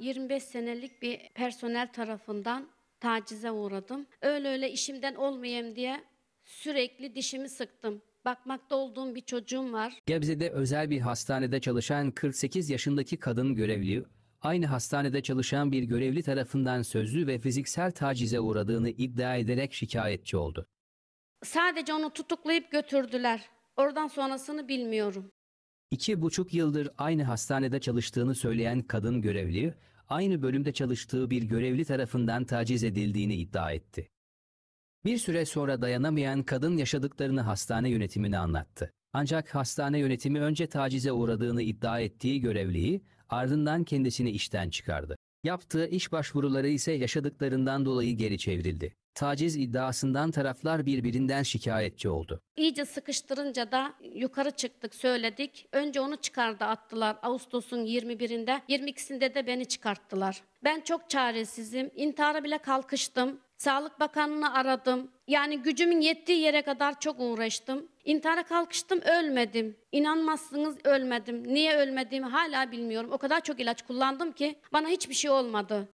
25 senelik bir personel tarafından tacize uğradım. Öyle öyle işimden olmayayım diye sürekli dişimi sıktım. Bakmakta olduğum bir çocuğum var. Gebze'de özel bir hastanede çalışan 48 yaşındaki kadın görevli, aynı hastanede çalışan bir görevli tarafından sözlü ve fiziksel tacize uğradığını iddia ederek şikayetçi oldu. Sadece onu tutuklayıp götürdüler. Oradan sonrasını bilmiyorum. İki buçuk yıldır aynı hastanede çalıştığını söyleyen kadın görevli, aynı bölümde çalıştığı bir görevli tarafından taciz edildiğini iddia etti. Bir süre sonra dayanamayan kadın yaşadıklarını hastane yönetimine anlattı. Ancak hastane yönetimi önce tacize uğradığını iddia ettiği görevliyi ardından kendisini işten çıkardı. Yaptığı iş başvuruları ise yaşadıklarından dolayı geri çevrildi. Taciz iddiasından taraflar birbirinden şikayetçi oldu. İyice sıkıştırınca da yukarı çıktık söyledik. Önce onu çıkardı attılar Ağustos'un 21'inde. 22'sinde de beni çıkarttılar. Ben çok çaresizim. İntihara bile kalkıştım. Sağlık Bakanı'nı aradım. Yani gücümün yettiği yere kadar çok uğraştım. İntihara kalkıştım ölmedim. İnanmazsınız ölmedim. Niye ölmediğimi hala bilmiyorum. O kadar çok ilaç kullandım ki bana hiçbir şey olmadı.